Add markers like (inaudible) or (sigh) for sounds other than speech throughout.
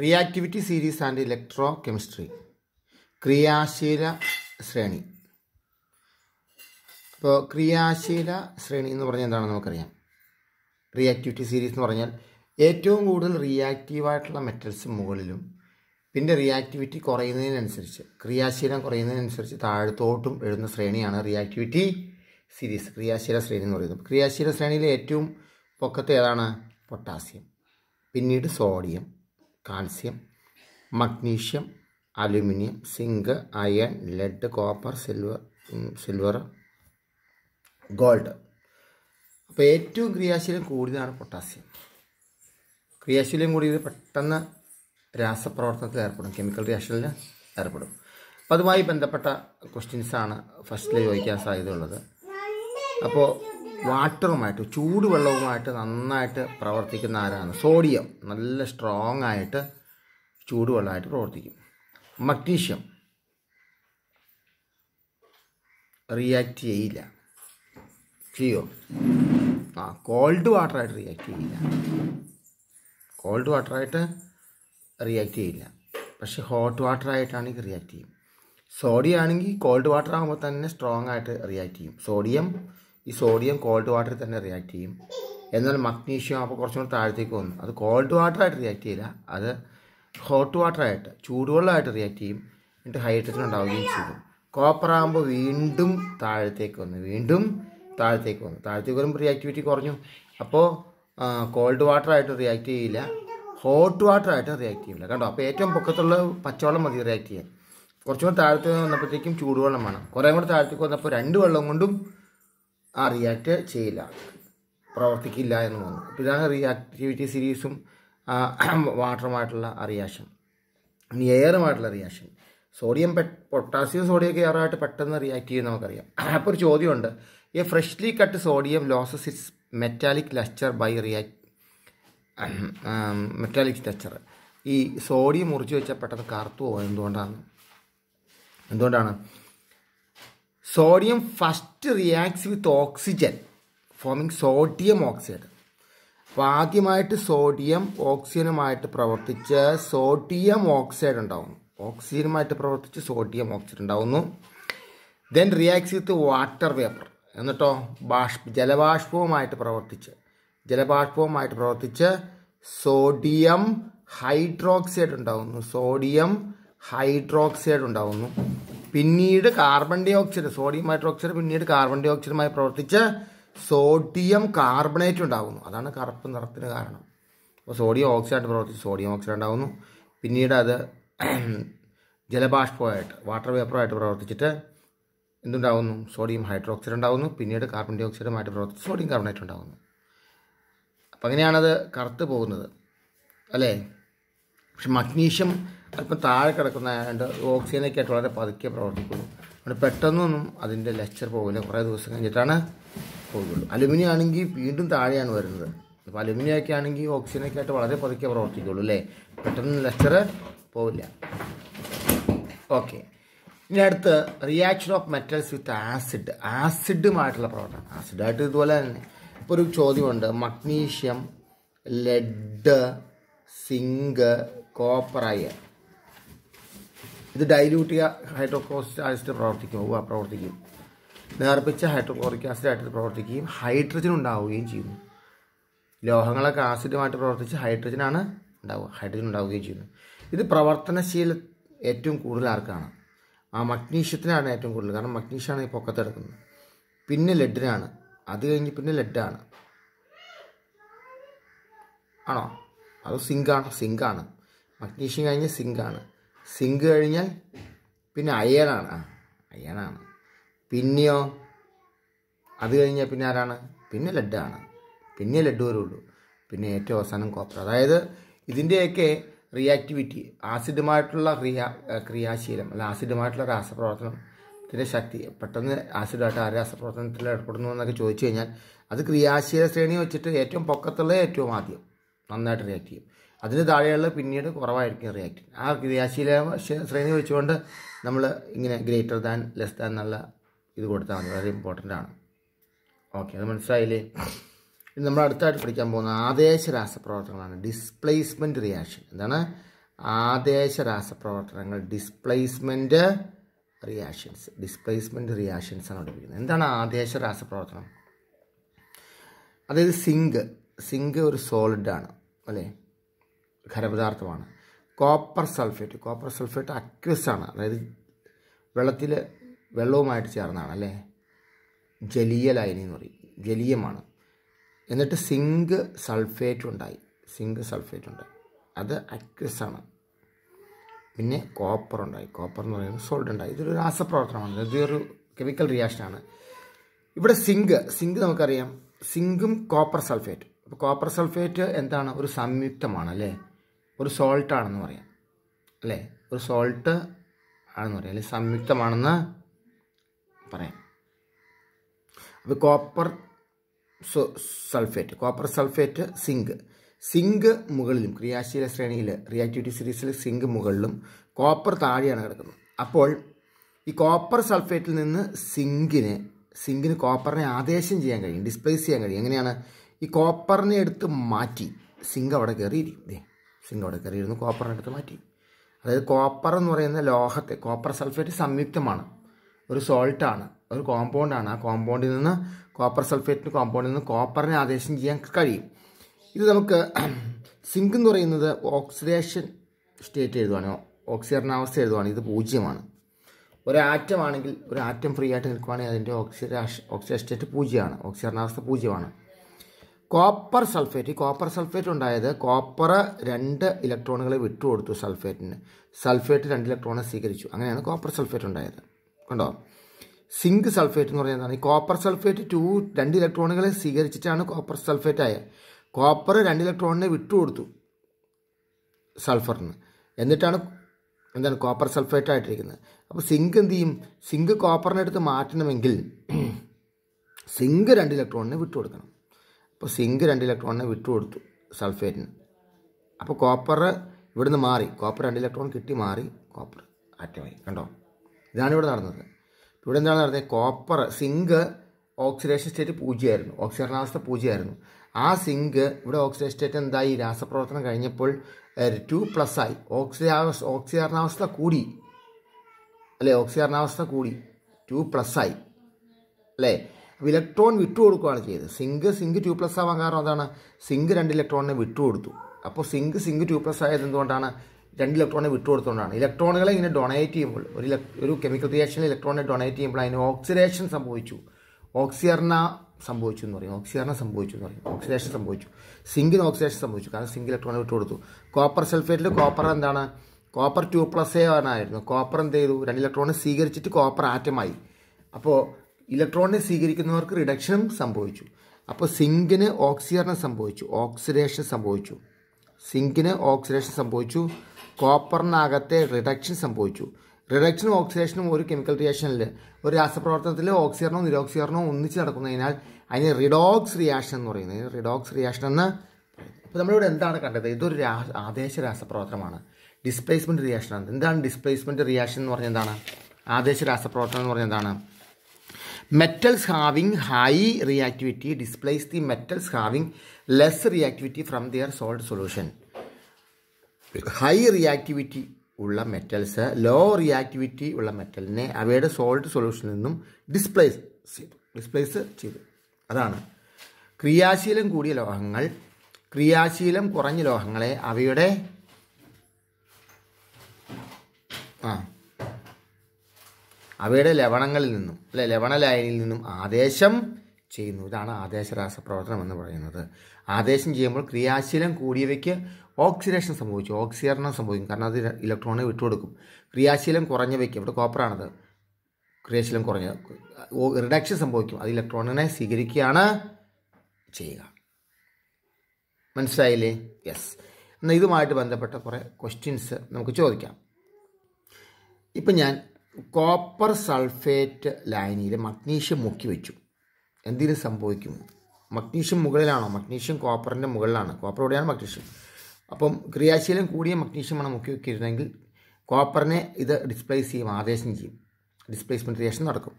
reactivity series and electrochemistry ക്രിയാശീല ശ്രേണി അപ്പോൾ ക്രിയാശീല ശ്രേണി എന്ന് പറഞ്ഞാൽ എന്താണെന്ന് നമുക്കറിയാം റിയാക്ടിവിറ്റി സീരീസ് എന്ന് പറഞ്ഞാൽ ഏറ്റവും കൂടുതൽ റിയാക്റ്റീവായിട്ടുള്ള മെറ്റൽസ് മുകളിലും പിന്നെ റിയാക്ടിവിറ്റി കുറയുന്നതിനനുസരിച്ച് ക്രിയാശീലം കുറയുന്നതിനനുസരിച്ച് താഴത്തോട്ടും എഴുതുന്ന ശ്രേണിയാണ് റിയാക്ടിവിറ്റി സീരീസ് ക്രിയാശീല ശ്രേണി എന്ന് പറയുന്നത് ക്രിയാശീല ശ്രേണിയിലെ ഏറ്റവും പൊക്കത്തെ ഏതാണ് പൊട്ടാസ്യം പിന്നീട് sodium calcium magnesium aluminium zinc iron lead copper silver silver gold അപ്പോൾ ഏറ്റവും ക്രിയാശീലം കൂടിയതാണ് പൊട്ടാസ്യം ക്രിയാശീലം കൂടിയത് പെട്ടെന്ന് രാസപ്രവർത്തനത്തിൽ ഏർപ്പെടും കെമിക്കൽ റിയാക്ഷനിൽ ഏർപ്പെടും അപ്പോൾ അതുമായി ബന്ധപ്പെട്ട ക്വസ്റ്റ്യൻസാണ് ഫസ്റ്റിൽ ചോദിക്കാൻ സാധ്യതയുള്ളത് അപ്പോൾ വാട്ടറുമായിട്ട് ചൂടുവെള്ളവുമായിട്ട് നന്നായിട്ട് പ്രവർത്തിക്കുന്ന ആരാണ് സോഡിയം നല്ല സ്ട്രോങ് ആയിട്ട് ചൂടുവെള്ളമായിട്ട് പ്രവർത്തിക്കും മഗ്നീഷ്യം റിയാക്റ്റ് ചെയ്യില്ല ചെയ്യോ ആ കോൾഡ് വാട്ടറായിട്ട് റിയാക്ട് ചെയ്യില്ല കോൾഡ് വാട്ടറായിട്ട് റിയാക്ട് ചെയ്യില്ല പക്ഷേ ഹോട്ട് വാട്ടറായിട്ടാണെങ്കിൽ റിയാക്ട് ചെയ്യും സോഡിയം ആണെങ്കിൽ കോൾഡ് വാട്ടർ ആകുമ്പോൾ തന്നെ സ്ട്രോങ് ആയിട്ട് റിയാക്ട് ചെയ്യും സോഡിയം ഈ സോഡിയം കോൾഡ് വാട്ടറിൽ തന്നെ റിയാക്ട് ചെയ്യും എന്നാൽ മഗ്നീഷ്യം അപ്പോൾ കുറച്ചും കൂടി താഴത്തേക്ക് വന്നു അത് കോൾഡ് വാട്ടറായിട്ട് റിയാക്ട് ചെയ്യില്ല അത് ഹോട്ട് വാട്ടറായിട്ട് ചൂടുവെള്ളമായിട്ട് റിയാക്ട് ചെയ്യും എന്നിട്ട് ഹൈഡ്രജൻ ഉണ്ടാവുകയും ചെയ്തു കോപ്പർ ആകുമ്പോൾ വീണ്ടും താഴത്തേക്ക് വന്നു വീണ്ടും താഴത്തേക്ക് വന്നു താഴത്തേക്ക് വരുമ്പോൾ റിയാക്ടിവിറ്റി കുറഞ്ഞു അപ്പോൾ കോൾഡ് വാട്ടറായിട്ട് റിയാക്ട് ചെയ്യില്ല ഹോട്ട് വാട്ടറായിട്ട് റിയാക്ട് ചെയ്യില്ല കണ്ടോ അപ്പോൾ ഏറ്റവും പൊക്കത്തുള്ള പച്ചവെള്ളം മതി റിയാക്ട് ചെയ്യാൻ കുറച്ചുകൂടെ താഴത്തേക്ക് വന്നപ്പോഴത്തേക്കും ചൂടുവെള്ളം വേണം കുറേ കൂടെ താഴത്തേക്ക് വന്നപ്പോൾ രണ്ട് വെള്ളം കൊണ്ടും ആ റിയാക്റ്റ് ചെയ്യില്ല പ്രവർത്തിക്കില്ല എന്ന് തോന്നുന്നു അപ്പോൾ ഇതാണ് റിയാക്ടിവിറ്റി സീരീസും വാട്ടറുമായിട്ടുള്ള റിയാക്ഷൻ ഇനി എയറുമായിട്ടുള്ള റിയാക്ഷൻ സോഡിയം പൊട്ടാസ്യം സോഡിയം എയറായിട്ട് പെട്ടെന്ന് റിയാക്ട് ചെയ്യുന്ന നമുക്കറിയാം അപ്പോൾ ഒരു ചോദ്യമുണ്ട് a freshly cut sodium loses its metallic lustre by react metallic lustre ഈ സോഡിയം മുറിച്ച് വെച്ചാൽ പെട്ടെന്ന് കറുത്തു പോകും എന്തുകൊണ്ടാണ് എന്തുകൊണ്ടാണ് sodium first reacts with oxygen forming sodium oxide അപ്പോൾ ആദ്യമായിട്ട് സോഡിയം ഓക്സിജനുമായിട്ട് പ്രവർത്തിച്ച് സോഡിയം ഓക്സൈഡ് ഉണ്ടാവുന്നു ഓക്സിജനുമായിട്ട് പ്രവർത്തിച്ച് സോഡിയം ഓക്സൈഡ് ഉണ്ടാവുന്നു then reacts with water vapour എന്നിട്ടോ ബാഷ്പ ജലബാഷ്പവുമായിട്ട് പ്രവർത്തിച്ച് ജലബാഷ്പവുമായിട്ട് പ്രവർത്തിച്ച് സോഡിയം ഹൈഡ്രോക്സൈഡ് ഉണ്ടാവുന്നു സോഡിയം ഹൈഡ്രോക്സൈഡ് ഉണ്ടാവുന്നു പിന്നീട് carbon dioxide sodium hydroxide പിന്നീട് കാർബൺ ഡൈ ഓക്സൈഡുമായി പ്രവർത്തിച്ച് സോഡിയം കാർബണേറ്റ് ഉണ്ടാകുന്നു അതാണ് കറുപ്പ് നിറത്തിന് കാരണം അപ്പോൾ സോഡിയം ഓക്സൈഡ് പ്രവർത്തിച്ച് സോഡിയം ഓക്സൈഡ് ഉണ്ടാകുന്നു പിന്നീട് അത് ജലബാഷ്പമായിട്ട് വാട്ടർ വേപ്പറായിട്ട് പ്രവർത്തിച്ചിട്ട് എന്തുണ്ടാകുന്നു സോഡിയം ഹൈഡ്രോക്സൈഡ് ഉണ്ടാകുന്നു പിന്നീട് കാർബൺ ഡൈ ഓക്സൈഡുമായിട്ട് പ്രവർത്തിച്ച് സോഡിയം കാർബണേറ്റ് ഉണ്ടാകുന്നു അപ്പം അങ്ങനെയാണത് കറുത്ത് പോകുന്നത് അല്ലേ പക്ഷെ മഗ്നീഷ്യം അല്പം താഴെ കിടക്കുന്ന ആയതുകൊണ്ട് ഓക്സിജനൊക്കെയായിട്ട് വളരെ പതുക്കെ പ്രവർത്തിക്കുന്നു അതുകൊണ്ട് പെട്ടെന്നൊന്നും അതിൻ്റെ ലെക്ചർ പോകില്ല കുറേ ദിവസം കഴിഞ്ഞിട്ടാണ് പോകുള്ളൂ അലുമിനിയം ആണെങ്കിൽ വീണ്ടും താഴെയാണ് വരുന്നത് അപ്പോൾ അലുമിനിയം ഒക്കെ ആണെങ്കിൽ ഓക്സിജനൊക്കെ ആയിട്ട് വളരെ പതുക്കെ പ്രവർത്തിക്കുള്ളൂ അല്ലേ പെട്ടെന്ന് ലെക്ചർ പോവില്ല ഓക്കെ ഇനി അടുത്ത് reaction of metals with acid ആസിഡുമായിട്ടുള്ള പ്രവർത്തനം ആസിഡായിട്ട് ഇതുപോലെ തന്നെ ഇപ്പോൾ ഒരു ചോദ്യമുണ്ട് magnesium lead zinc copper iron ഇത് ഡൈല്യൂട്ട് ചെയ്യുക ഹൈഡ്രോക്ലോറിക് ആസിഡ് പ്രവർത്തിക്കും പ്രവർത്തിക്കും നേർപ്പിച്ച ഹൈഡ്രോക്ലോറിക് ആസിഡ് ആയിട്ട് പ്രവർത്തിക്കുകയും ഹൈഡ്രജൻ ഉണ്ടാവുകയും ചെയ്യുന്നു ലോഹങ്ങളൊക്കെ ആസിഡുമായിട്ട് പ്രവർത്തിച്ച് ഹൈഡ്രജനാണ് ഉണ്ടാവുക ഹൈഡ്രജൻ ഉണ്ടാവുകയും ചെയ്യുന്നു ഇത് പ്രവർത്തനശീല ഏറ്റവും കൂടുതൽ ആർക്കാണ് ആ മഗ്നീഷ്യത്തിനാണ് ഏറ്റവും കൂടുതൽ കാരണം മഗ്നീഷ്യമാണ് ഈ പൊക്കത്തെടുക്കുന്നത് പിന്നെ ലെഡിനാണ് അത് കഴിഞ്ഞ് പിന്നെ ലെഡാണ് ആണോ അത് സിങ്കാണ് സിങ്കാണ് മഗ്നീഷ്യം കഴിഞ്ഞ് സിങ്കാണ് സിങ്ക് കഴിഞ്ഞാൽ പിന്നെ അയ്യനാണ് ആ അയ്യനാണ് പിന്നെയോ അത് കഴിഞ്ഞാൽ പിന്നെ ആരാണ് പിന്നെ ലഡ്ഡാണ് പിന്നെ ലഡ്ഡു വരുള്ളൂ പിന്നെ ഏറ്റവും അവസാനം കോപ്പർ അതായത് ഇതിൻ്റെയൊക്കെ റിയാക്ടിവിറ്റി ആസിഡുമായിട്ടുള്ള ക്രിയാ ക്രിയാശീലം അല്ല ആസിഡുമായിട്ടുള്ള രാസപ്രവർത്തനത്തിൻ്റെ ശക്തി പെട്ടെന്ന് ആസിഡായിട്ട് ആ രാസപ്രവർത്തനത്തിൽ ഏർപ്പെടുന്നു എന്നൊക്കെ ചോദിച്ചു കഴിഞ്ഞാൽ അത് ക്രിയാശീല ശ്രേണി വെച്ചിട്ട് ഏറ്റവും പൊക്കത്തുള്ള ഏറ്റവും ആദ്യം നന്നായിട്ട് റിയാക്ട് ചെയ്യും അതിന് താഴെയുള്ള പിന്നീട് കുറവായിരിക്കും റിയാക്ട് ആ ക്രിയാശീല ശ്രേണി വെച്ചുകൊണ്ട് നമ്മൾ ഇങ്ങനെ ഗ്രേറ്റർ ദാൻ ലെസ് ദാൻ എന്നുള്ള ഇത് കൊടുത്താൽ മതി വളരെ ഇമ്പോർട്ടൻ്റ് ആണ് ഓക്കെ അത് മനസ്സിലായില്ലേ നമ്മൾ അടുത്തായിട്ട് പഠിക്കാൻ പോകുന്ന ആദേശ രാസപ്രവർത്തനങ്ങളാണ് ഡിസ്പ്ലേസ്മെൻറ്റ് റിയാക്ഷൻ എന്താണ് ആദേശ രാസപ്രവർത്തനങ്ങൾ ഡിസ്പ്ലേസ്മെൻറ്റ് റിയാക്ഷൻസ് ഡിസ്പ്ലേസ്മെൻറ്റ് റിയാക്ഷൻസ് ആണ് പഠിപ്പിക്കുന്നത് എന്താണ് ആദേശ രാസപ്രവർത്തനം അതായത് സിങ്ക് സിങ്ക് ഒരു സോളിഡാണ് അല്ലേ ഖരപദാർത്ഥമാണ് copper sulphate copper sulphate aqueous ആണ് അതായത് വെള്ളത്തിൽ വെള്ളവുമായിട്ട് ചേർന്നതാണ് അല്ലേ ജലീയ ലൈനി എന്ന് പറയും ജലീയമാണ് എന്നിട്ട് സിങ്ക് സൾഫേറ്റ് ഉണ്ടായി സിങ്ക് സൾഫേറ്റ് ഉണ്ടായി അത് അക്വസ് ആണ് പിന്നെ കോപ്പർ ഉണ്ടായി കോപ്പർ എന്ന് പറയുന്നത് സോൾഡ് ഉണ്ടായി ഇതൊരു രാസപ്രവർത്തനമാണ് ഇതൊരു കെമിക്കൽ റിയാക്ഷനാണ് ഇവിടെ സിങ്ക് സിങ്ക് നമുക്കറിയാം സിങ്കും കോപ്പർ സൾഫേറ്റ് അപ്പോൾ കോപ്പർ സൾഫേറ്റ് എന്താണ് ഒരു സംയുക്തമാണ് അല്ലേ ഒരു സോൾട്ട് ആണെന്ന് പറയാം അല്ലേ ഒരു സോൾട്ട് ആണെന്ന് പറയാം അല്ലെ സംയുക്തമാണെന്ന് പറയാം അപ്പോൾ copper sulphate copper sulphate zinc zinc മുകളിലും ക്രിയാശീല ശ്രേണിയിൽ റിയാക്ടിവിറ്റി സീരീസിൽ സിങ്ക് മുകളിലും കോപ്പർ താഴെയാണ് കിടക്കുന്നത് അപ്പോൾ ഈ കോപ്പർ സൾഫേറ്റിൽ നിന്ന് സിങ്കിന് സിങ്കിന് കോപ്പറിനെ ആദേശം ചെയ്യാൻ കഴിയും ഡിസ്പ്ലേസ് ചെയ്യാൻ കഴിയും എങ്ങനെയാണ് ഈ കോപ്പറിനെ എടുത്ത് മാറ്റി സിങ്ക് അവിടെ കയറിയിരിക്കും സിങ്കോടക്കറി ഇരുന്ന് കോപ്പറിനെടുത്ത് മാറ്റി അതായത് കോപ്പർ എന്ന് പറയുന്ന ലോഹത്തെ കോപ്പർ സൾഫേറ്റ് സംയുക്തമാണ് ഒരു സോൾട്ടാണ് ഒരു കോമ്പൗണ്ടാണ് ആ കോമ്പൗണ്ടിൽ നിന്ന് കോപ്പർ സൾഫേറ്റിന് കോമ്പൗണ്ടിൽ നിന്ന് കോപ്പറിനെ ആദേശം ചെയ്യാൻ കഴിയും ഇത് നമുക്ക് സിങ്ക് (clears throat) എന്ന് പറയുന്നത് ഓക്സിഡേഷൻ സ്റ്റേറ്റ് എഴുതുവാണ് ഓക്സിജനാവസ്ഥ എഴുതുവാണ് ഇത് പൂജ്യമാണ് ഒരു ആറ്റം ആണെങ്കിൽ ഒരു ആറ്റം ഫ്രീ ആയിട്ട് നിൽക്കുവാണെങ്കിൽ അതിൻ്റെ ഓക്സിഡാഷ് ഓക്സിഡേഷൻ സ്റ്റേറ്റ് പൂജ്യമാണ് ഓക്സിജനാവസ്ഥ പൂജ്യമാണ് കോപ്പർ സൾഫേറ്റ് ഈ കോപ്പർ സൾഫേറ്റ് ഉണ്ടായത് കോപ്പർ രണ്ട് ഇലക്ട്രോണുകളെ വിട്ടുകൊടുത്തു സൾഫേറ്റിന് സൾഫേറ്റ് രണ്ട് ഇലക്ട്രോണെ സ്വീകരിച്ചു അങ്ങനെയാണ് കോപ്പർ സൾഫേറ്റ് ഉണ്ടായത് കണ്ടോ സിങ്ക് സൾഫേറ്റ് എന്ന് പറയുന്നതാണ് ഈ കോപ്പർ സൾഫേറ്റ് ടു രണ്ട് ഇലക്ട്രോണുകളെ സ്വീകരിച്ചിട്ടാണ് കോപ്പർ സൾഫേറ്റ് ആയത് കോപ്പർ രണ്ട് ഇലക്ട്രോണിനെ വിട്ടുകൊടുത്തു സൾഫറിന് എന്നിട്ടാണ് എന്താണ് കോപ്പർ സൾഫേറ്റ് ആയിട്ടിരിക്കുന്നത് അപ്പോൾ സിങ്ക് എന്ത് ചെയ്യും സിങ്ക് കോപ്പറിനെ മാറ്റണമെങ്കിൽ സിങ്ക് രണ്ട് ഇലക്ട്രോണിനെ വിട്ടുകൊടുക്കണം അപ്പോൾ സിങ്ക് രണ്ട് ഇലക്ട്രോണിനെ വിട്ടുകൊടുത്തു സൾഫേറ്റിന് അപ്പോൾ കോപ്പർ ഇവിടുന്ന് മാറി കോപ്പർ രണ്ട് ഇലക്ട്രോൺ കിട്ടി മാറി കോപ്പർ ആറ്റമായി കണ്ടോ ഇതാണ് ഇവിടെ നടന്നത് ഇവിടെ എന്താണ് നടന്നത് കോപ്പർ സിങ്ക് ഓക്സിഡേഷൻ സ്റ്റേറ്റ് പൂജ്യമായിരുന്നു ഓക്സിജനാവസ്ഥ പൂജ്യമായിരുന്നു ആ സിങ്ക് ഇവിടെ ഓക്സിഡേഷൻ സ്റ്റേറ്റ് എന്തായി രാസപ്രവർത്തനം കഴിഞ്ഞപ്പോൾ ടു പ്ലസ് ആയി ഓക്സിജാവസ് ഓക്സിജനാവസ്ഥ കൂടി അല്ലേ ഓക്സിജനാവസ്ഥ കൂടി ടു പ്ലസ് ആയി അല്ലേ അപ്പോൾ ഇലക്ട്രോൺ കൊടുക്കുകയാണ് ചെയ്തത് സിങ്ക് സിങ്ക് ടു പ്ലസ് ആവാൻ കാരണം അതാണ് സിങ്ക് രണ്ട് ഇലക്ട്രോണിനെ കൊടുത്തു അപ്പോൾ സിങ്ക് സിങ്ക് ടു പ്ലസ് ആയത് എന്തുകൊണ്ടാണ് രണ്ട് ഇലക്ട്രോണിനെ കൊടുത്തുകൊണ്ടാണ് ഇലക്ട്രോണുകളെ ഇങ്ങനെ ഡൊണേറ്റ് ചെയ്യുമ്പോൾ ഒരു ഒരു കെമിക്കൽ റിയാക്ഷനിൽ ഇലക്ട്രോണിനെ ഡൊണേറ്റ് ചെയ്യുമ്പോൾ അതിന് ഓക്സിഡേഷൻ സംഭവിച്ചു ഓക്സിയർണ സംഭവിച്ചു എന്ന് പറയും ഓക്സിജറിന സംഭവിച്ചു എന്ന് പറയും ഓക്സിഡേഷൻ സംഭവിച്ചു സിങ്കിന് ഓക്സിഡേഷൻ സംഭവിച്ചു കാരണം സിങ്ക് ഇലക്ട്രോണെ വിട്ടു കൊടുത്തു കോപ്പർ സൾഫേറ്റിൽ കോപ്പർ എന്താണ് കോപ്പർ ടു പ്ലസ് എ ആയിരുന്നു കോപ്പർ എന്ത് ചെയ്തു രണ്ട് ഇലക്ട്രോണിനെ സ്വീകരിച്ചിട്ട് കോപ്പർ ആറ്റമായി അപ്പോൾ ഇലക്ട്രോണിനെ സ്വീകരിക്കുന്നവർക്ക് റിഡക്ഷനും സംഭവിച്ചു അപ്പോൾ സിങ്കിന് ഓക്സിജനെ സംഭവിച്ചു ഓക്സിഡേഷൻ സംഭവിച്ചു സിങ്കിന് ഓക്സിഡേഷൻ സംഭവിച്ചു കോപ്പറിനകത്തെ റിഡക്ഷൻ സംഭവിച്ചു റിഡക്ഷനും ഓക്സിഡേഷനും ഒരു കെമിക്കൽ റിയാക്ഷനിൽ ഒരു രാസപ്രവർത്തനത്തിൽ ഓക്സിജനോ നിരോക്സിജനോ ഒന്നിച്ച് നടക്കുന്നതിനാൽ അതിന് റിഡോക്സ് റിയാക്ഷൻ എന്ന് പറയുന്നത് റിഡോക്സ് റിയാക്ഷൻ എന്ന് അപ്പോൾ നമ്മളിവിടെ എന്താണ് കണ്ടത് ഇതൊരു ആദേശ രാസപ്രവർത്തനമാണ് ഡിസ്പ്ലേസ്മെൻറ്റ് റിയാക്ഷൻ ആണ് എന്താണ് ഡിസ്പ്ലേസ്മെൻറ്റ് റിയാക്ഷൻ എന്ന് പറഞ്ഞാൽ എന്താണ് ആദേശ രാസപ്രവർത്തനം എന്ന് പറഞ്ഞാൽ എന്താണ് metals having high reactivity displace the metals having less reactivity from their salt solution high reactivity ഉള്ള മെറ്റൽസ് ലോ റിയാക്ടിവിറ്റി ഉള്ള മെറ്റലിനെ അവയുടെ സോൾട്ട് സൊല്യൂഷനിൽ നിന്നും ഡിസ്പ്ലേസ് ചെയ്തു ഡിസ്പ്ലേസ് ചെയ്തു അതാണ് ക്രിയാശീലം കൂടിയ ലോഹങ്ങൾ ക്രിയാശീലം കുറഞ്ഞ ലോഹങ്ങളെ അവയുടെ ആ അവയുടെ ലവണങ്ങളിൽ നിന്നും അല്ലെ ലൈനിൽ നിന്നും ആദേശം ചെയ്യുന്നു ഇതാണ് ആദേശ രാസപ്രവർത്തനം എന്ന് പറയുന്നത് ആദേശം ചെയ്യുമ്പോൾ ക്രിയാശീലം കൂടിയവയ്ക്ക് ഓക്സിഡേഷൻ സംഭവിച്ചു ഓക്സിഡേഷനം സംഭവിക്കും കാരണം അത് ഇലക്ട്രോണെ വിട്ടുകൊടുക്കും ക്രിയാശീലം കുറഞ്ഞവയ്ക്ക് ഇവിടെ കോപ്പറാണത് ക്രിയാശീലം കുറഞ്ഞ റിഡക്ഷൻ സംഭവിക്കും അത് ഇലക്ട്രോണിനെ സ്വീകരിക്കുകയാണ് ചെയ്യുക മനസ്സിലായില്ലേ യെസ് എന്നാൽ ഇതുമായിട്ട് ബന്ധപ്പെട്ട കുറേ ക്വസ്റ്റ്യൻസ് നമുക്ക് ചോദിക്കാം ഇപ്പം ഞാൻ കോപ്പർ സൾഫേറ്റ് ലായനിയിൽ മഗ്നീഷ്യം മുക്കി വെച്ചു എന്തിന് സംഭവിക്കും മഗ്നീഷ്യം മുകളിലാണോ മഗ്നീഷ്യം കോപ്പറിൻ്റെ മുകളിലാണ് കോപ്പർ എവിടെയാണ് മഗ്നീഷ്യം അപ്പം ക്രിയാശീലം കൂടിയ മഗ്നീഷ്യമാണ് മുക്കി വെക്കിയിരുന്നെങ്കിൽ കോപ്പറിനെ ഇത് ഡിസ്പ്ലേസ് ചെയ്യും ആവേശം ചെയ്യും ഡിസ്പ്ലേസ്മെൻറ്റ് റിയാക്ഷൻ നടക്കും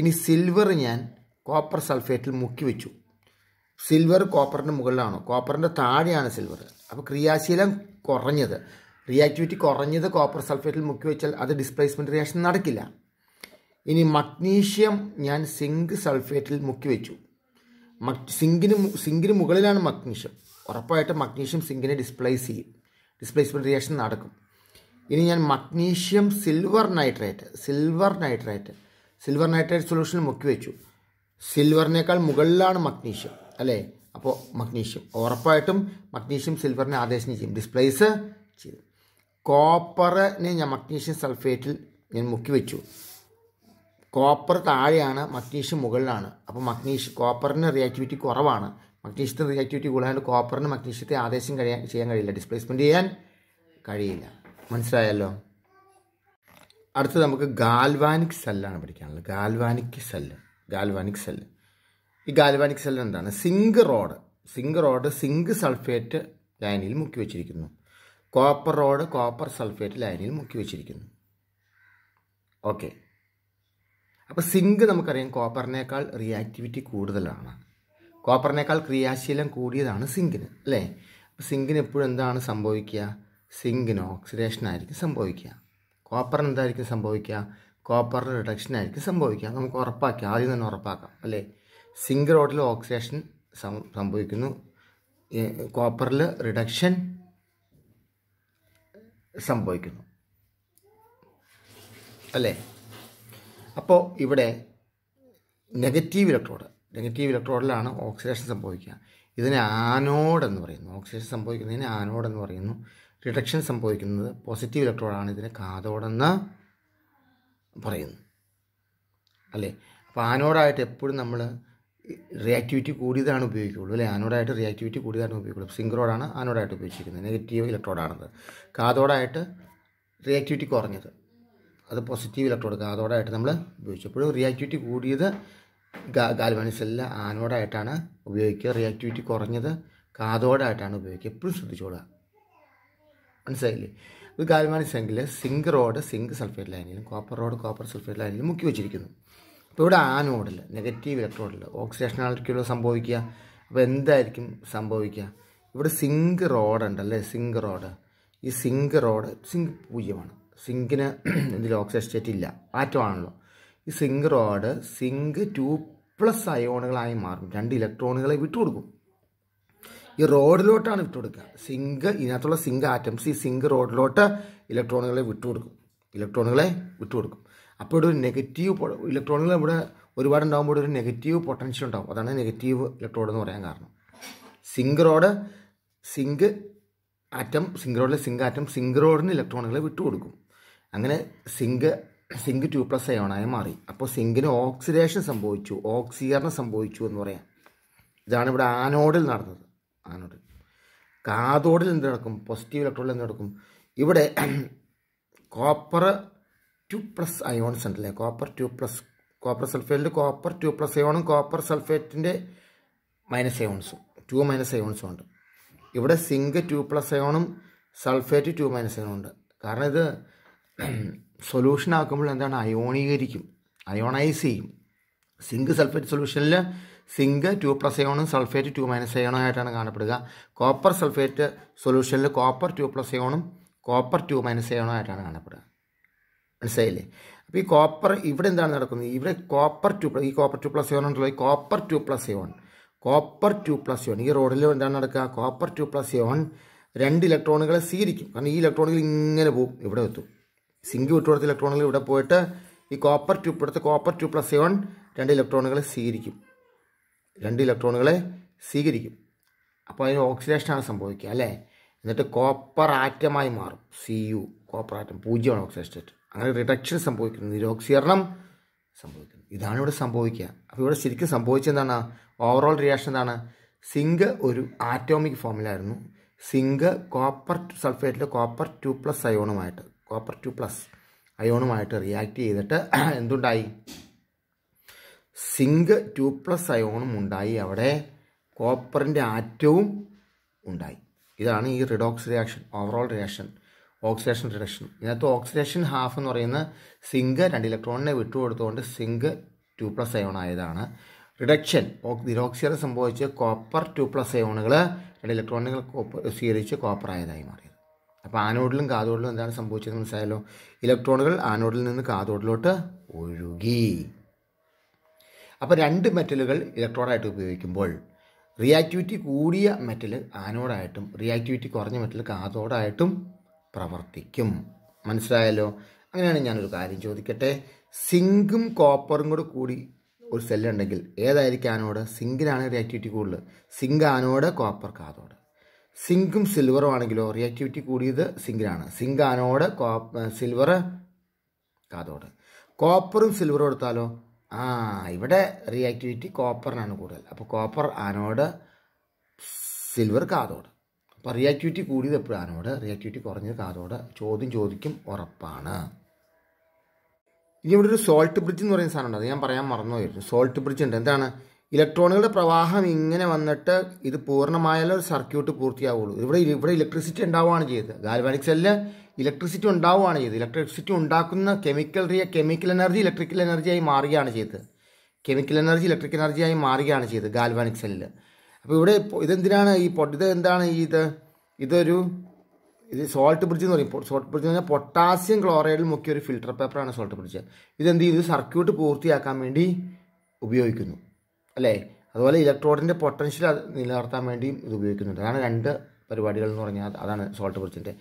ഇനി സിൽവർ ഞാൻ കോപ്പർ സൾഫേറ്റിൽ മുക്കി വെച്ചു സിൽവർ കോപ്പറിൻ്റെ മുകളിലാണോ കോപ്പറിൻ്റെ താഴെയാണ് സിൽവർ അപ്പോൾ ക്രിയാശീലം കുറഞ്ഞത് റിയാക്ടിവിറ്റി കുറഞ്ഞത് കോപ്പർ സൾഫേറ്റിൽ മുക്കി വെച്ചാൽ അത് ഡിസ്പ്ലേസ്മെൻറ്റ് റിയാക്ഷൻ നടക്കില്ല ഇനി മഗ്നീഷ്യം ഞാൻ സിങ്ക് സൾഫേറ്റിൽ മുക്കി വെച്ചു സിങ്കിന് സിങ്കിന് മുകളിലാണ് മഗ്നീഷ്യം ഉറപ്പായിട്ട് മഗ്നീഷ്യം സിങ്കിനെ ഡിസ്പ്ലേസ് ചെയ്യും ഡിസ്പ്ലേസ്മെൻറ്റ് റിയാക്ഷൻ നടക്കും ഇനി ഞാൻ magnesium silver nitrate silver nitrate silver nitrate സൊല്യൂഷനിൽ മുക്കി വെച്ചു സിൽവറിനേക്കാൾ മുകളിലാണ് മഗ്നീഷ്യം അല്ലേ അപ്പോൾ മഗ്നീഷ്യം ഉറപ്പായിട്ടും മഗ്നീഷ്യം സിൽവറിനെ ആദേശം ചെയ്യും ഡിസ്പ്ലേസ് ചെയ്യും കോപ്പറിനെ ഞാൻ മഗ്നീഷ്യം സൾഫേറ്റിൽ ഞാൻ മുക്കി വെച്ചു കോപ്പർ താഴെയാണ് മഗ്നീഷ്യം മുകളിലാണ് അപ്പോൾ മഗ്നീഷ്യം കോപ്പറിന് റിയാക്ടിവിറ്റി കുറവാണ് മഗ്നീഷ്യത്തിന് റിയാക്ടിവിറ്റി കൂടുതലായത് കോപ്പറിന് മഗ്നീഷ്യത്തെ ആദേശം കഴിയാൻ ചെയ്യാൻ കഴിയില്ല ഡിസ്പ്ലേസ്മെൻ്റ് ചെയ്യാൻ കഴിയില്ല മനസ്സിലായല്ലോ അടുത്തത് നമുക്ക് ഗാൽവാനിക് സെല്ലാണ് പഠിക്കാനുള്ളത് ഗാൽവാനിക് സെല്ല് ഗാൽവാനിക് സെല്ല് ഈ ഗാൽവാനിക് സെല്ല് എന്താണ് zinc rod zinc rod zinc sulphate ലൈനിൽ മുക്കി വെച്ചിരിക്കുന്നു കോപ്പർ റോഡ് കോപ്പർ സൾഫേറ്റ് ലൈനിൽ മുക്കി വെച്ചിരിക്കുന്നു ഓക്കെ അപ്പോൾ സിങ്ക് നമുക്കറിയാം കോപ്പറിനേക്കാൾ റിയാക്ടിവിറ്റി കൂടുതലാണ് കോപ്പറിനേക്കാൾ ക്രിയാശീലം കൂടിയതാണ് സിങ്കിന് അല്ലേ സിങ്കിന് എപ്പോഴും എന്താണ് സംഭവിക്കുക സിങ്കിന് ഓക്സിഡേഷൻ ആയിരിക്കും സംഭവിക്കുക കോപ്പറിന് എന്തായിരിക്കും സംഭവിക്കുക കോപ്പറിന് റിഡക്ഷൻ ആയിരിക്കും സംഭവിക്കുക നമുക്ക് ഉറപ്പാക്കാം ആദ്യം തന്നെ ഉറപ്പാക്കാം അല്ലേ സിങ്ക് റോഡിൽ ഓക്സിഡേഷൻ സംഭവിക്കുന്നു കോപ്പറിൽ റിഡക്ഷൻ സംഭവിക്കുന്നു അല്ലേ അപ്പോൾ ഇവിടെ നെഗറ്റീവ് ഇലക്ട്രോഡ് നെഗറ്റീവ് ഇലക്ട്രോഡിലാണ് ഓക്സിഡേഷൻ സംഭവിക്കുക ഇതിനെ ആനോഡ് എന്ന് പറയുന്നു ഓക്സിഡേഷൻ സംഭവിക്കുന്നതിന് ആനോഡ് എന്ന് പറയുന്നു റിഡക്ഷൻ സംഭവിക്കുന്നത് പോസിറ്റീവ് ഇലക്ട്രോഡാണ് ഇതിനെ കാതോടെന്ന് പറയുന്നു അല്ലേ അപ്പോൾ ആനോഡായിട്ട് എപ്പോഴും നമ്മൾ റിയാക്ടിവിറ്റി കൂടിയതാണ് ഉപയോഗിക്കുള്ളൂ അല്ലെ ആനോഡായിട്ട് റിയാക്ടിവിറ്റി കൂടിയതാണ് ഉപയോഗിക്കുള്ളൂ സിംഗറോഡാണ് ആനോഡായിട്ട് ഉപയോഗിച്ചിരിക്കുന്നത് നെഗറ്റീവ് ഇലക്ട്രോഡാണത് കാതോഡായിട്ട് റിയാക്ടിവിറ്റി കുറഞ്ഞത് അത് പോസിറ്റീവ് ഇലക്ട്രോഡ് കാതോഡായിട്ട് നമ്മൾ ഉപയോഗിച്ചു അപ്പോഴും റിയാക്ടിവിറ്റി കൂടിയത് ഗാൽവാനിക് ആനോഡായിട്ടാണ് ഉപയോഗിക്കുക റിയാക്ടിവിറ്റി കുറഞ്ഞത് കാതോഡായിട്ടാണ് ഉപയോഗിക്കുക എപ്പോഴും ശ്രദ്ധിച്ചോളുക മനസ്സിലായില്ലേ ഇത് ഗാൽവാനിസ് എങ്കിൽ സിങ്ക് റോഡ് സിങ്ക് സൾഫേറ്റ് ലൈനിലും കോപ്പർ റോഡ് കോപ്പർ സൾഫേറ്റ് ലൈനിലും മുക്കി വെച്ചിരിക്കുന്നു അപ്പോൾ ഇവിടെ ആനോഡിൽ നെഗറ്റീവ് ഇലക്ട്രോഡിൽ ഓക്സിഡേഷൻ ആൾക്കുള്ള സംഭവിക്കുക അപ്പോൾ എന്തായിരിക്കും സംഭവിക്കുക ഇവിടെ സിങ്ക് റോഡ് ഉണ്ടല്ലേ സിങ്ക് റോഡ് ഈ സിങ്ക് റോഡ് സിങ്ക് പൂജ്യമാണ് സിങ്കിന് ഇതിൽ ഓക്സിജൻ സ്റ്റേറ്റ് ഇല്ല ആറ്റമാണല്ലോ ഈ zinc rod zinc two plus അയോണുകളായി മാറും രണ്ട് ഇലക്ട്രോണുകളെ വിട്ടുകൊടുക്കും ഈ റോഡിലോട്ടാണ് വിട്ടുകൊടുക്കുക സിങ്ക് ഇതിനകത്തുള്ള സിങ്ക് ആറ്റംസ് ഈ സിങ്ക് റോഡിലോട്ട് ഇലക്ട്രോണുകളെ വിട്ടുകൊടുക്കും ഇലക്ട്രോണുകളെ വിട്ടുകൊടുക്കും അപ്പോൾ ഇവിടെ ഒരു നെഗറ്റീവ് ഇലക്ട്രോണുകൾ ഇവിടെ ഒരുപാടുണ്ടാകുമ്പോൾ ഇവിടെ ഒരു നെഗറ്റീവ് പൊട്ടൻഷ്യൽ ഉണ്ടാകും അതാണ് നെഗറ്റീവ് ഇലക്ട്രോഡ് എന്ന് പറയാൻ കാരണം zinc rod zinc atom zinc റോഡിലെ സിങ്ക് ആറ്റം സിങ്ക് റോഡിന് ഇലക്ട്രോണുകളെ വിട്ടുകൊടുക്കും അങ്ങനെ സിങ്ക് സിങ്ക് ടു പ്ലസ് അയോണായി മാറി അപ്പോൾ സിങ്കിന് ഓക്സിഡേഷൻ സംഭവിച്ചു ഓക്സീകരണം സംഭവിച്ചു എന്ന് പറയാം ഇതാണ് ഇവിടെ ആനോഡിൽ നടന്നത് ആനോഡിൽ കാതോഡിൽ എന്ത് നടക്കും പോസിറ്റീവ് ഇലക്ട്രോണിൽ എന്ത് നടക്കും ഇവിടെ കോപ്പർ ടു പ്ലസ് അയോൺസ് ഉണ്ടല്ലേ കോപ്പർ ടു പ്ലസ് കോപ്പർ സൾഫേറ്റിൽ കോപ്പർ ടു പ്ലസ് അയോണും കോപ്പർ സൾഫേറ്റിൻ്റെ മൈനസ് അയോൺസും ടു മൈനസ് അയോൺസും ഉണ്ട് ഇവിടെ സിങ്ക് ടു പ്ലസ് അയോണും സൾഫേറ്റ് ടു മൈനസ് അയോണും ഉണ്ട് കാരണം ഇത് സൊല്യൂഷൻ (clears throat) ആക്കുമ്പോൾ എന്താണ് അയോണീകരിക്കും അയോണൈസ് ചെയ്യും സിങ്ക് സൾഫേറ്റ് സൊല്യൂഷനിൽ സിങ്ക് ടു പ്ലസ് അയോണും സൾഫേറ്റ് ടു മൈനസ് അയോണും ആയിട്ടാണ് കാണപ്പെടുക കോപ്പർ സൾഫേറ്റ് സൊല്യൂഷനിൽ കോപ്പർ ടു പ്ലസ് അയോണും കോപ്പർ ടു മൈനസ് അയോണും ആയിട്ടാണ് കാണപ്പെടുക മനസ്സിലായില്ലേ അപ്പോൾ ഈ കോപ്പർ ഇവിടെ എന്താണ് നടക്കുന്നത് ഇവിടെ കോപ്പർ ടു ഈ കോപ്പർ ടു പ്ലസ് സെവൻ ഉണ്ടല്ലോ ഈ copper two plus seven copper two plus seven ഈ റോഡിൽ എന്താണ് നടക്കുക കോപ്പർ ടു പ്ലസ് സെവൻ രണ്ട് ഇലക്ട്രോണുകളെ സ്വീകരിക്കും കാരണം ഈ ഇലക്ട്രോണുകൾ ഇങ്ങനെ പോകും ഇവിടെ എത്തും സിങ്ക് കൊടുത്ത ഇലക്ട്രോണുകൾ ഇവിടെ പോയിട്ട് ഈ കോപ്പർ ടു ഇവിടുത്തെ കോപ്പർ ടു പ്ലസ് സെവൻ രണ്ട് ഇലക്ട്രോണുകളെ സ്വീകരിക്കും രണ്ട് ഇലക്ട്രോണുകളെ സ്വീകരിക്കും അപ്പോൾ അതിന് ഓക്സിഡേഷനാണ് സംഭവിക്കുക അല്ലേ എന്നിട്ട് കോപ്പർ ആറ്റമായി മാറും സി യു കോപ്പർ ആറ്റം പൂജ്യമാണ് ഓക്സിഡേഷൻ അങ്ങനെ റിഡക്ഷൻ സംഭവിക്കുന്നു നിരോക്സീകരണം സംഭവിക്കുന്നു ഇതാണ് ഇവിടെ സംഭവിക്കുക അപ്പോൾ ഇവിടെ ശരിക്കും സംഭവിച്ചെന്താണ് ഓവറോൾ റിയാക്ഷൻ എന്താണ് സിങ്ക് ഒരു ആറ്റോമിക് ഫോമിലായിരുന്നു സിങ്ക് കോപ്പർ സൾഫേറ്റിൽ കോപ്പർ ടു പ്ലസ് അയോണുമായിട്ട് കോപ്പർ ടു പ്ലസ് അയോണുമായിട്ട് റിയാക്ട് ചെയ്തിട്ട് (clears throat) എന്തുണ്ടായി സിങ്ക് ടു പ്ലസ് അയോണും ഉണ്ടായി അവിടെ കോപ്പറിൻ്റെ ആറ്റവും ഉണ്ടായി ഇതാണ് ഈ redox reaction overall reaction oxidation reduction ഇതിനകത്ത് ഓക്സിഡേഷൻ ഹാഫ് എന്ന് പറയുന്ന സിങ്ക് രണ്ട് ഇലക്ട്രോണിനെ വിട്ടുകൊടുത്തുകൊണ്ട് സിങ്ക് ടു പ്ലസ് അയോൺ ആയതാണ് റിഡക്ഷൻ നിരോക്സിയർ സംഭവിച്ച് കോപ്പർ ടു പ്ലസ് അയോണുകൾ രണ്ട് ഇലക്ട്രോണുകൾ സ്വീകരിച്ച് കോപ്പർ ആയതായി മാറിയത് അപ്പോൾ ആനോഡിലും കാതോഡിലും എന്താണ് സംഭവിച്ചത് മനസ്സിലായല്ലോ ഇലക്ട്രോണുകൾ ആനോഡിൽ നിന്ന് കാതോഡിലോട്ട് ഒഴുകി അപ്പോൾ രണ്ട് മെറ്റലുകൾ ഇലക്ട്രോണായിട്ട് ഉപയോഗിക്കുമ്പോൾ റിയാക്ടിവിറ്റി കൂടിയ മെറ്റൽ ആനോഡായിട്ടും റിയാക്ടിവിറ്റി കുറഞ്ഞ മെറ്റൽ കാതോഡായിട്ടും പ്രവർത്തിക്കും മനസ്സിലായല്ലോ അങ്ങനെയാണ് ഞാനൊരു കാര്യം ചോദിക്കട്ടെ സിങ്കും കോപ്പറും കൂടെ കൂടി ഒരു സെല്ലുണ്ടെങ്കിൽ ഏതായിരിക്കും ആനോട് സിങ്കിനാണ് റിയാക്ടിവിറ്റി കൂടുതൽ സിങ്ക് ആനോട് കോപ്പർ കാതോട് സിങ്കും സിൽവറും ആണെങ്കിലോ റിയാക്ടിവിറ്റി കൂടിയത് സിങ്കിനാണ് സിങ്ക് ആനോട് സിൽവർ കാതോട് കോപ്പറും സിൽവറും എടുത്താലോ ആ ഇവിടെ റിയാക്ടിവിറ്റി കോപ്പറിനാണ് കൂടുതൽ അപ്പോൾ കോപ്പർ ആനോട് സിൽവർ കാതോട് അപ്പോൾ റിയാക്ടിവിറ്റി കൂടിയത് എപ്പോഴും ആനോട് റിയാക്ടിവിറ്റി കുറഞ്ഞത് കാതോട് ചോദ്യം ചോദിക്കും ഉറപ്പാണ് ഇനി ഇവിടെ ഒരു സോൾട്ട് ബ്രിഡ്ജ് എന്ന് പറയുന്ന സാധനമുണ്ട് അത് ഞാൻ പറയാൻ മറന്നുപോയിരുന്നു സോൾട്ട് ബ്രിഡ്ജ് ഉണ്ട് എന്താണ് ഇലക്ട്രോണുകളുടെ പ്രവാഹം ഇങ്ങനെ വന്നിട്ട് ഇത് പൂർണ്ണമായാലും സർക്യൂട്ട് പൂർത്തിയാവുള്ളൂ ഇവിടെ ഇവിടെ ഇലക്ട്രിസിറ്റി ഉണ്ടാവുകയാണ് ചെയ്തത് ഗാൽവാനിക് സെല്ല് ഇലക്ട്രിസിറ്റി ഉണ്ടാവുകയാണ് ചെയ്തത് ഇലക്ട്രിസിറ്റി ഉണ്ടാക്കുന്ന കെമിക്കൽ റിയ കെമിക്കൽ എനർജി ഇലക്ട്രിക്കൽ എനർജിയായി മാറുകയാണ് ചെയ്തത് കെമിക്കൽ എനർജി ഇലക്ട്രിക്കൽ എനർജിയായി മാറുകയാണ് ചെയ്തത് ഗാൽവാനിക് സെല്ലിൽ അപ്പോൾ ഇവിടെ ഇതെന്തിനാണ് ഈ ഇത് എന്താണ് ഈ ഇത് ഇതൊരു ഇത് സോൾട്ട് ബ്രിഡ്ജ് എന്ന് പറയും സോൾട്ട് ബ്രിഡ്ജ് എന്ന് പറഞ്ഞാൽ പൊട്ടാസ്യം ക്ലോറൈഡിൽ മുക്കിയ ഒരു ഫിൽട്ടർ പേപ്പറാണ് സോൾട്ട് ബ്രിഡ്ജ് ഇതെന്ത് ചെയ്തു സർക്യൂട്ട് പൂർത്തിയാക്കാൻ വേണ്ടി ഉപയോഗിക്കുന്നു അല്ലേ അതുപോലെ ഇലക്ട്രോണിൻ്റെ പൊട്ടൻഷ്യൽ അത് നിലനിർത്താൻ വേണ്ടിയും ഇത് ഉപയോഗിക്കുന്നുണ്ട് അതാണ് രണ്ട് പരിപാടികൾ എന്ന് പറഞ്ഞാൽ അതാണ് സോൾട്ട് ബ്രിഡ്ജിൻ്റെ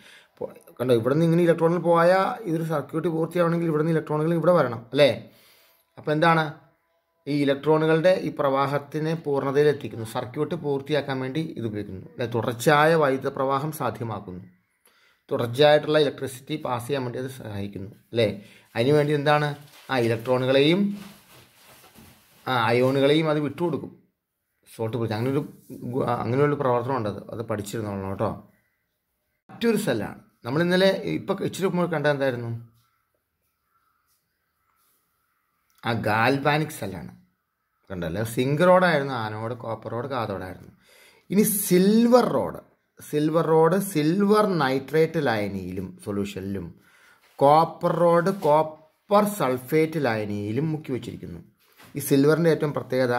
കണ്ടോ ഇവിടെ നിന്ന് ഇങ്ങനെ ഇലക്ട്രോണിൽ പോയാൽ ഇതൊരു സർക്യൂട്ട് പൂർത്തിയാവണമെങ്കിൽ ഇവിടെ നിന്ന് ഇലക്ട്രോണുകൾ ഇവിടെ വരണം അല്ലേ അപ്പോൾ എന്താണ് ഈ ഇലക്ട്രോണുകളുടെ ഈ പ്രവാഹത്തിനെ പൂർണ്ണതയിലെത്തിക്കുന്നു സർക്യൂട്ട് പൂർത്തിയാക്കാൻ വേണ്ടി ഇത് ഉപയോഗിക്കുന്നു അല്ലെ തുടർച്ചയായ വൈദ്യുത പ്രവാഹം സാധ്യമാക്കുന്നു തുടർച്ചയായിട്ടുള്ള ഇലക്ട്രിസിറ്റി പാസ് ചെയ്യാൻ വേണ്ടി അത് സഹായിക്കുന്നു അല്ലേ അതിനുവേണ്ടി എന്താണ് ആ ഇലക്ട്രോണുകളെയും ആ അയോണുകളെയും അത് വിട്ടുകൊടുക്കും സോട്ട് പിടിച്ച് അങ്ങനൊരു അങ്ങനെയുള്ള പ്രവർത്തനം ഉണ്ട് അത് അത് കേട്ടോ മറ്റൊരു സെല്ലാണ് നമ്മൾ ഇന്നലെ ഇപ്പം ഇച്ചിരി മുമ്പ് കണ്ട എന്തായിരുന്നു ആ ഗാൽവാനിക് സെല്ലാണ് കണ്ടല്ലോ സിങ്ക് റോഡായിരുന്നു ആനോഡ് കോപ്പർ റോഡ് കാതോടായിരുന്നു ഇനി silver rod silver rod silver nitrate ലായനിയിലും സൊല്യൂഷനിലും കോപ്പർ റോഡ് കോപ്പർ സൾഫേറ്റ് ലായനിയിലും മുക്കി വെച്ചിരിക്കുന്നു ഈ സിൽവറിൻ്റെ ഏറ്റവും പ്രത്യേകത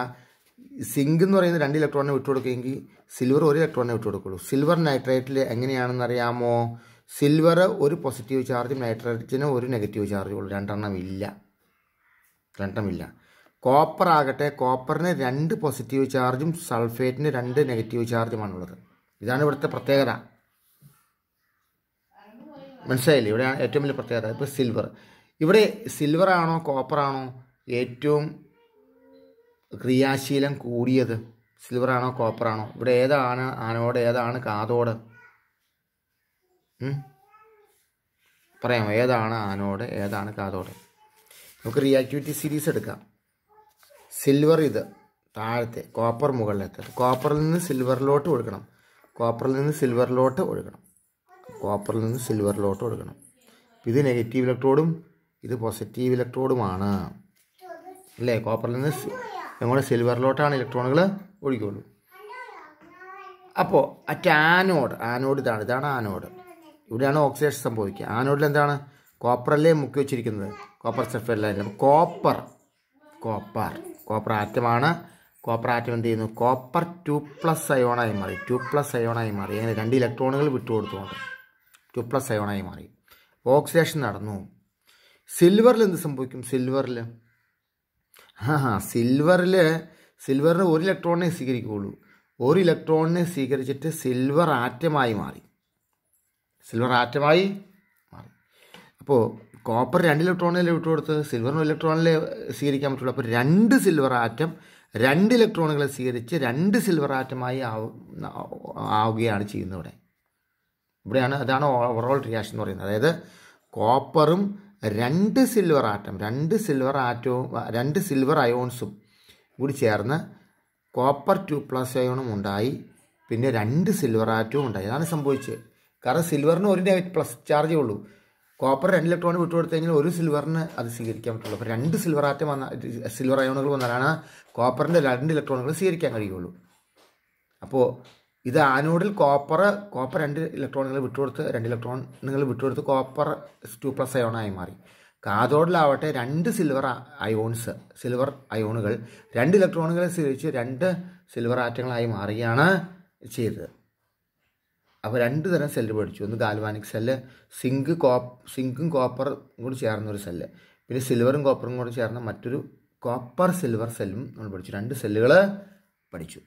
സിങ്ക് എന്ന് പറയുന്നത് രണ്ട് ഇലക്ട്രോണിനെ വിട്ടുകൊടുക്കുമെങ്കിൽ സിൽവർ ഒരു ഇലക്ട്രോണിനെ വിട്ടുകൊടുക്കുള്ളൂ സിൽവർ നൈട്രേറ്റിൽ എങ്ങനെയാണെന്ന് അറിയാമോ സിൽവർ ഒരു പോസിറ്റീവ് ചാർജും നൈട്രേറ്റിന് ഒരു നെഗറ്റീവ് ചാർജും ഉള്ളൂ രണ്ടെണ്ണം ഇല്ല രണ്ടെണ്ണമില്ല കോപ്പർ ആകട്ടെ കോപ്പറിന് രണ്ട് പോസിറ്റീവ് ചാർജും സൾഫേറ്റിന് രണ്ട് നെഗറ്റീവ് ചാർജുമാണുള്ളത് ഇതാണ് ഇവിടുത്തെ പ്രത്യേകത മനസ്സിലായില്ലേ ഇവിടെ ഏറ്റവും വലിയ പ്രത്യേകത ഇപ്പോൾ സിൽവർ ഇവിടെ സിൽവർ ആണോ കോപ്പർ ആണോ ഏറ്റവും ക്രിയാശീലം കൂടിയത് സിൽവർ ആണോ കോപ്പർ ആണോ ഇവിടെ ഏതാണ് ആനോട് ഏതാണ് കാതോട് പറയാമോ ഏതാണ് ആനോട് ഏതാണ് കാതോട് നമുക്ക് റിയാക്ടിവിറ്റി സീരീസ് എടുക്കാം സിൽവർ ഇത് താഴത്തെ കോപ്പർ മുകളിലത്തെ കോപ്പറിൽ നിന്ന് സിൽവറിലോട്ട് കൊടുക്കണം കോപ്പറിൽ നിന്ന് സിൽവറിലോട്ട് ഒഴുകണം കോപ്പറിൽ നിന്ന് സിൽവറിലോട്ട് ഒഴുകണം ഇത് നെഗറ്റീവ് ഇലക്ട്രോഡും ഇത് പോസിറ്റീവ് ഇലക്ട്രോഡുമാണ് അല്ലേ കോപ്പറിൽ നിന്ന് നമ്മുടെ സിൽവറിലോട്ടാണ് ഇലക്ട്രോണുകൾ ഒഴുകുള്ളൂ അപ്പോൾ അറ്റ് ആനോഡ് ആനോഡ് ഇതാണ് ഇതാണ് ആനോഡ് ഇവിടെയാണ് ഓക്സിഡേഷൻ സംഭവിക്കുക ആനോഡിൽ എന്താണ് കോപ്പറല്ലേ മുക്കി വെച്ചിരിക്കുന്നത് കോപ്പർ സൾഫേറ്റിലായിരുന്നു കോപ്പർ കോപ്പർ കോപ്പർ ആറ്റമാണ് കോപ്പർ ആറ്റം എന്ത് ചെയ്യുന്നു കോപ്പർ ടു പ്ലസ് അയോണായി മാറി ടു പ്ലസ് അയോണായി മാറി അങ്ങനെ രണ്ട് ഇലക്ട്രോണുകൾ വിട്ടുകൊടുത്തുകൊണ്ട് ടു പ്ലസ് അയോണായി മാറി ഓക്സിഡേഷൻ നടന്നു സിൽവറിൽ എന്ത് സംഭവിക്കും സിൽവറിൽ ആ സിൽവറിൽ സിൽവറിന് ഒരു ഇലക്ട്രോണിനെ സ്വീകരിക്കുകയുള്ളൂ ഒരു ഇലക്ട്രോണിനെ സ്വീകരിച്ചിട്ട് സിൽവർ ആറ്റമായി മാറി സിൽവർ ആറ്റമായി അപ്പോൾ കോപ്പർ രണ്ട് ഇലക്ട്രോണിലെ വിട്ടു കൊടുത്ത് സിൽവറിന് ഇലക്ട്രോണിലെ സ്വീകരിക്കാൻ പറ്റുള്ളൂ അപ്പോൾ രണ്ട് സിൽവർ ആറ്റം രണ്ട് ഇലക്ട്രോണുകളെ സ്വീകരിച്ച് രണ്ട് സിൽവർ ആറ്റമായി ആവുകയാണ് ചെയ്യുന്നത് ഇവിടെ ഇവിടെയാണ് അതാണ് ഓവറോൾ റിയാക്ഷൻ എന്ന് പറയുന്നത് അതായത് കോപ്പറും രണ്ട് സിൽവർ ആറ്റം രണ്ട് സിൽവർ ആറ്റവും രണ്ട് സിൽവർ അയോൺസും കൂടി ചേർന്ന് കോപ്പർ ടു പ്ലസ് അയോണും ഉണ്ടായി പിന്നെ രണ്ട് സിൽവർ ആറ്റവും ഉണ്ടായി അതാണ് സംഭവിച്ചത് കാരണം സിൽവറിന് ഒരു നെഗറ്റീവ് പ്ലസ് ചാർജേ ഉള്ളൂ കോപ്പർ രണ്ട് ഇലക്ട്രോൺ വിട്ടുകൊടുത്തു ഒരു സിൽവറിന് അത് സ്വീകരിക്കാൻ പറ്റുള്ളൂ അപ്പോൾ രണ്ട് സിൽവർ ആറ്റം വന്ന സിൽവർ അയോണുകൾ വന്നാലാണ് കോപ്പറിൻ്റെ രണ്ട് ഇലക്ട്രോണുകൾ സ്വീകരിക്കാൻ കഴിയുള്ളൂ അപ്പോൾ ഇത് ആനോഡിൽ കോപ്പർ കോപ്പർ രണ്ട് ഇലക്ട്രോണുകൾ വിട്ടുകൊടുത്ത് രണ്ട് ഇലക്ട്രോണുകൾ വിട്ടുകൊടുത്ത് കോപ്പർ ടു പ്ലസ് അയോണായി മാറി കാതോഡിലാവട്ടെ രണ്ട് സിൽവർ അയോൺസ് സിൽവർ അയോണുകൾ രണ്ട് ഇലക്ട്രോണുകളെ സ്വീകരിച്ച് രണ്ട് സിൽവർ ആറ്റങ്ങളായി മാറുകയാണ് ചെയ്തത് അപ്പോൾ രണ്ട് തരം സെല്ല് പഠിച്ചു ഒന്ന് ഗാൽവാനിക് സെല്ല് സിങ്ക് കോപ്പ് സിങ്കും കോപ്പറും കൂടി ചേർന്നൊരു സെല്ല് പിന്നെ സിൽവറും കോപ്പറും കൂടി ചേർന്ന മറ്റൊരു കോപ്പർ സിൽവർ സെല്ലും നമ്മൾ പഠിച്ചു രണ്ട് സെല്ലുകൾ പഠിച്ചു